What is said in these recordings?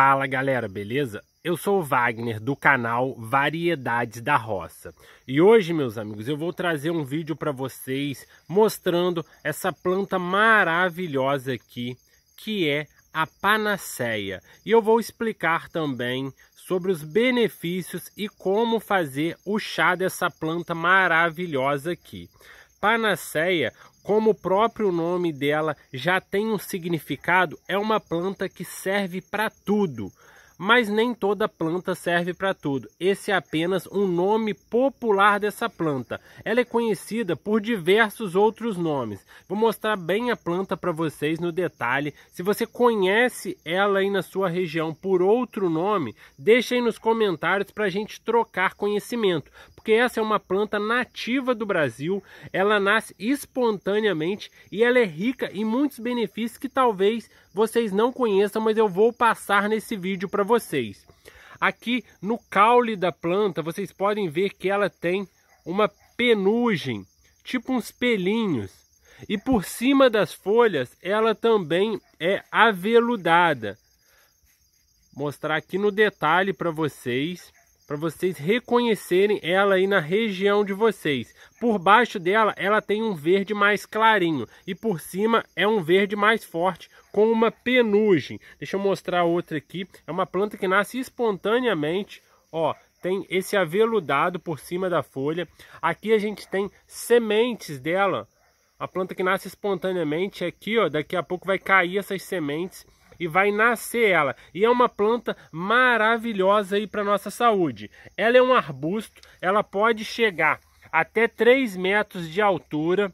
Fala galera, beleza? Eu sou o Wagner do canal Variedades da Roça e hoje, meus amigos, eu vou trazer um vídeo para vocês mostrando essa planta maravilhosa aqui que é a panaceia e eu vou explicar também sobre os benefícios e como fazer o chá dessa planta maravilhosa aqui. Panaceia, como o próprio nome dela já tem um significado, é uma planta que serve para tudo. Mas nem toda planta serve para tudo. Esse é apenas um nome popular dessa planta. Ela é conhecida por diversos outros nomes. Vou mostrar bem a planta para vocês no detalhe. Se você conhece ela aí na sua região por outro nome, deixa aí nos comentários para a gente trocar conhecimento porque essa é uma planta nativa do Brasil, ela nasce espontaneamente e ela é rica em muitos benefícios que talvez vocês não conheçam, mas eu vou passar nesse vídeo para vocês. Aqui no caule da planta, vocês podem ver que ela tem uma penugem, tipo uns pelinhos. E por cima das folhas, ela também é aveludada. Mostrar aqui no detalhe para vocês para vocês reconhecerem ela aí na região de vocês. Por baixo dela, ela tem um verde mais clarinho e por cima é um verde mais forte com uma penugem. Deixa eu mostrar outra aqui. É uma planta que nasce espontaneamente, ó, tem esse aveludado por cima da folha. Aqui a gente tem sementes dela. A planta que nasce espontaneamente é aqui, ó, daqui a pouco vai cair essas sementes e vai nascer ela. E é uma planta maravilhosa aí para nossa saúde. Ela é um arbusto, ela pode chegar até 3 metros de altura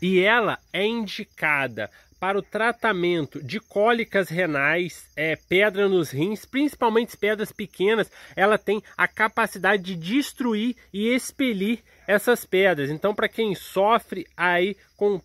e ela é indicada para o tratamento de cólicas renais, é, pedra nos rins, principalmente pedras pequenas, ela tem a capacidade de destruir e expelir essas pedras. Então, para quem sofre aí com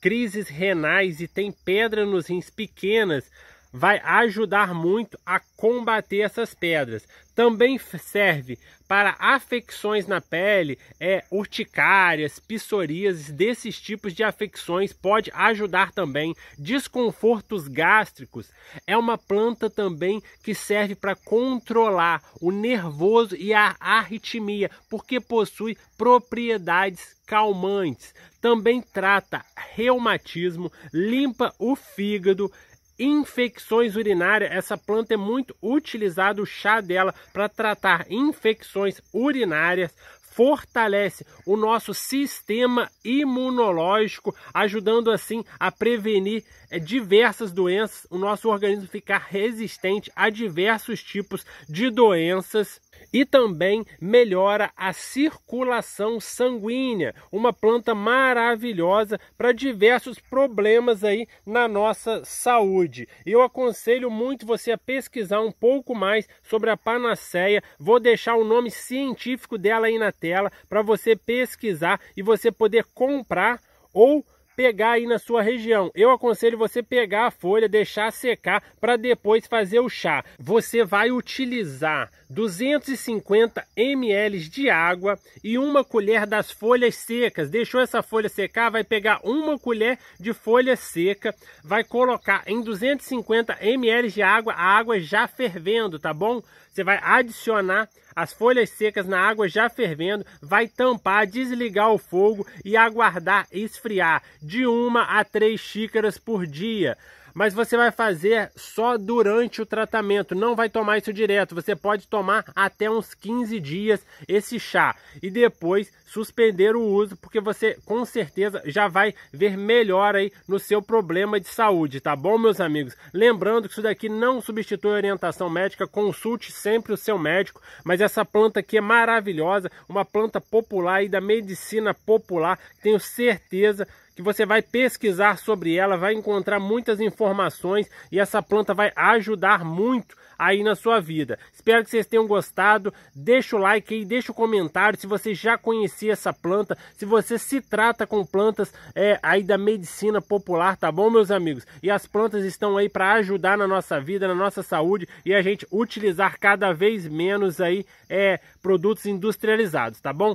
crises renais e tem pedra nos rins pequenas, vai ajudar muito a combater essas pedras. Também serve para afecções na pele, é, urticárias, psoríases, desses tipos de afecções, pode ajudar também. Desconfortos gástricos é uma planta também que serve para controlar o nervoso e a arritmia, porque possui propriedades calmantes. Também trata reumatismo, limpa o fígado, infecções urinárias. Essa planta é muito utilizada, o chá dela, para tratar infecções urinárias, fortalece o nosso sistema imunológico, ajudando assim a prevenir é, diversas doenças, o nosso organismo ficar resistente a diversos tipos de doenças e também melhora a circulação sanguínea, uma planta maravilhosa para diversos problemas aí na nossa saúde. Eu aconselho muito você a pesquisar um pouco mais sobre a panaceia. Vou deixar o nome científico dela aí na tela para você pesquisar e você poder comprar ou pegar aí na sua região. Eu aconselho você pegar a folha, deixar secar para depois fazer o chá. Você vai utilizar 250 ml de água e uma colher das folhas secas. Deixou essa folha secar, vai pegar uma colher de folha seca, vai colocar em 250 ml de água, a água já fervendo, tá bom? Você vai adicionar as folhas secas na água já fervendo, vai tampar, desligar o fogo e aguardar esfriar de uma a três xícaras por dia mas você vai fazer só durante o tratamento, não vai tomar isso direto. Você pode tomar até uns 15 dias esse chá e depois suspender o uso, porque você com certeza já vai ver melhor aí no seu problema de saúde, tá bom, meus amigos? Lembrando que isso daqui não substitui orientação médica, consulte sempre o seu médico, mas essa planta aqui é maravilhosa, uma planta popular e da medicina popular, tenho certeza que você vai pesquisar sobre ela, vai encontrar muitas informações e essa planta vai ajudar muito aí na sua vida. Espero que vocês tenham gostado. Deixa o like aí, deixa o comentário se você já conhecia essa planta, se você se trata com plantas é, aí da medicina popular, tá bom, meus amigos? E as plantas estão aí para ajudar na nossa vida, na nossa saúde e a gente utilizar cada vez menos aí é, produtos industrializados, tá bom?